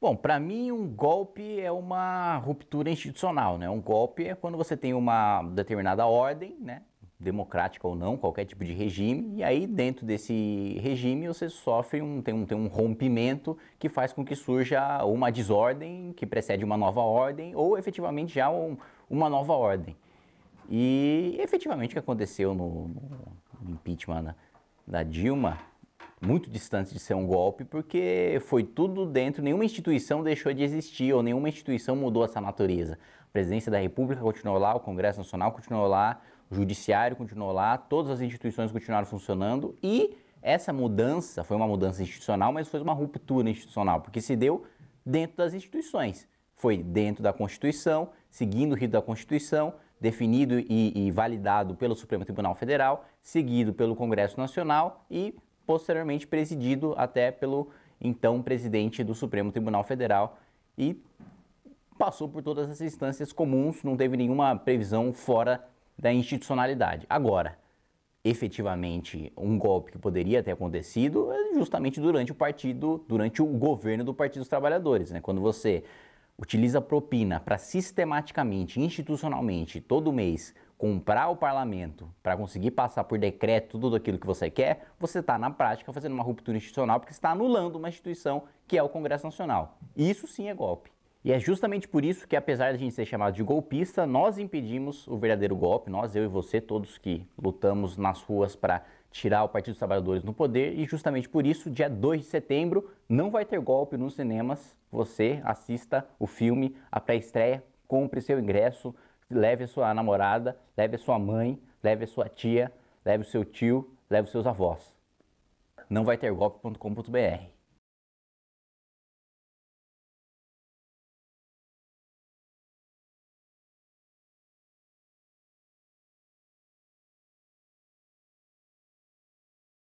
Bom, para mim um golpe é uma ruptura institucional, né? Um golpe é quando você tem uma determinada ordem, né? democrática ou não, qualquer tipo de regime, e aí dentro desse regime você sofre um tem, um, tem um rompimento que faz com que surja uma desordem que precede uma nova ordem, ou efetivamente já um, uma nova ordem. E efetivamente o que aconteceu no, no impeachment da, da Dilma muito distante de ser um golpe, porque foi tudo dentro, nenhuma instituição deixou de existir ou nenhuma instituição mudou essa natureza. A presidência da República continuou lá, o Congresso Nacional continuou lá, o Judiciário continuou lá, todas as instituições continuaram funcionando e essa mudança foi uma mudança institucional, mas foi uma ruptura institucional, porque se deu dentro das instituições. Foi dentro da Constituição, seguindo o rito da Constituição, definido e, e validado pelo Supremo Tribunal Federal, seguido pelo Congresso Nacional e posteriormente presidido até pelo então presidente do Supremo Tribunal Federal e passou por todas as instâncias comuns, não teve nenhuma previsão fora da institucionalidade. Agora, efetivamente, um golpe que poderia ter acontecido é justamente durante o partido, durante o governo do Partido dos Trabalhadores, né? Quando você utiliza propina para sistematicamente, institucionalmente, todo mês comprar o parlamento para conseguir passar por decreto tudo aquilo que você quer, você está, na prática, fazendo uma ruptura institucional porque está anulando uma instituição que é o Congresso Nacional. Isso sim é golpe. E é justamente por isso que, apesar de a gente ser chamado de golpista, nós impedimos o verdadeiro golpe, nós, eu e você, todos que lutamos nas ruas para tirar o Partido dos Trabalhadores no poder, e justamente por isso, dia 2 de setembro, não vai ter golpe nos cinemas. Você assista o filme, a pré-estreia, compre seu ingresso, leve a sua namorada, leve a sua mãe, leve a sua tia, leve o seu tio, leve os seus avós. Não vai ter golpe.com.br.